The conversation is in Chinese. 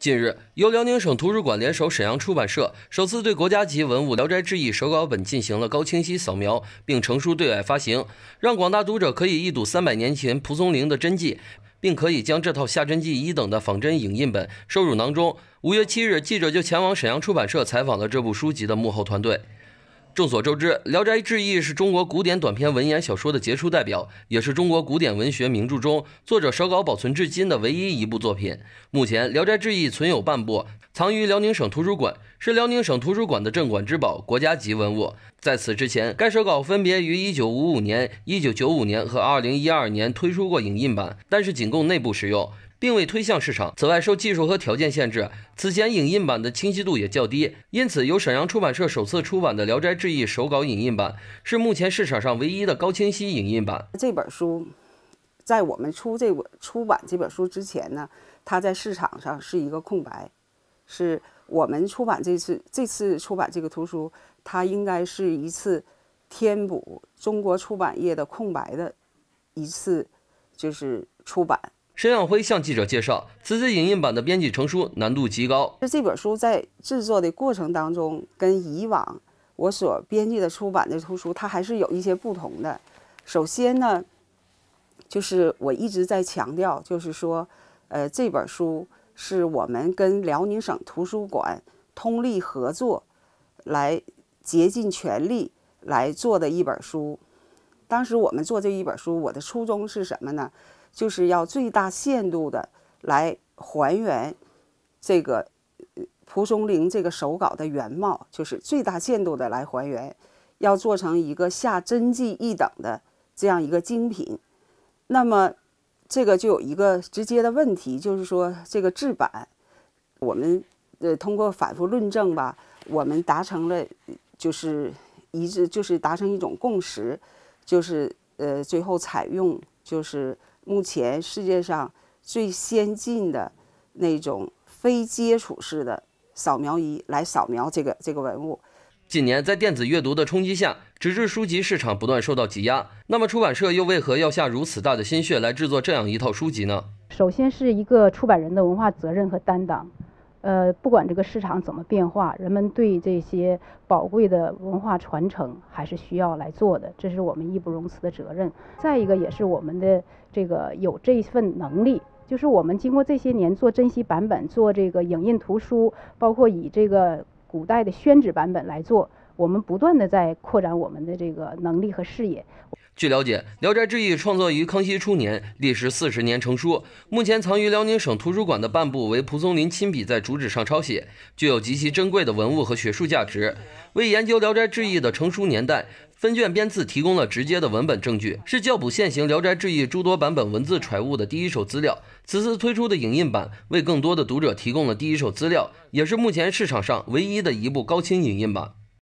近日，由辽宁省图书馆联手沈阳出版社首次对国家级文物《聊斋志异》手稿本进行了高清晰扫描，并成书对外发行，让广大读者可以一睹三百年前蒲松龄的真迹，并可以将这套下真迹一等的仿真影印本收入囊中。五月七日，记者就前往沈阳出版社采访了这部书籍的幕后团队。众所周知，《聊斋志异》是中国古典短篇文言小说的杰出代表，也是中国古典文学名著中作者手稿保存至今的唯一一部作品。目前，《聊斋志异》存有半部，藏于辽宁省图书馆，是辽宁省图书馆的镇馆之宝，国家级文物。在此之前，该手稿分别于1955年、1995年和2012年推出过影印版，但是仅供内部使用。并未推向市场。此外，受技术和条件限制，此前影印版的清晰度也较低，因此由沈阳出版社首次出版的《聊斋志异》手稿影印版是目前市场上唯一的高清晰影印版。这本书在我们出这本出版这本书之前呢，它在市场上是一个空白，是我们出版这次这次出版这个图书，它应该是一次填补中国出版业的空白的一次，就是出版。申耀辉向记者介绍，此次影印版的编辑成书难度极高。这本书在制作的过程当中，跟以往我所编辑的出版的图书，它还是有一些不同的。首先呢，就是我一直在强调，就是说，呃，这本书是我们跟辽宁省图书馆通力合作，来竭尽全力来做的一本书。当时我们做这一本书，我的初衷是什么呢？就是要最大限度的来还原这个蒲松龄这个手稿的原貌，就是最大限度的来还原，要做成一个下真迹一等的这样一个精品。那么，这个就有一个直接的问题，就是说这个制版，我们呃通过反复论证吧，我们达成了就是一致，就是达成一种共识。就是呃，最后采用就是目前世界上最先进的那种非接触式的扫描仪来扫描这个这个文物。今年在电子阅读的冲击下，纸质书籍市场不断受到挤压，那么出版社又为何要下如此大的心血来制作这样一套书籍呢？首先是一个出版人的文化责任和担当。呃，不管这个市场怎么变化，人们对这些宝贵的文化传承还是需要来做的，这是我们义不容辞的责任。再一个也是我们的这个有这份能力，就是我们经过这些年做珍稀版本、做这个影印图书，包括以这个古代的宣纸版本来做。我们不断的在扩展我们的这个能力和视野。据了解，《聊斋志异》创作于康熙初年，历时四十年成书。目前藏于辽宁省图书馆的半部为蒲松龄亲笔在竹纸上抄写，具有极其珍贵的文物和学术价值，为研究《聊斋志异》的成书年代、分卷编次提供了直接的文本证据，是校补现行《聊斋志异》诸多版本文字揣物的第一手资料。此次推出的影印版为更多的读者提供了第一手资料，也是目前市场上唯一的一部高清影印版。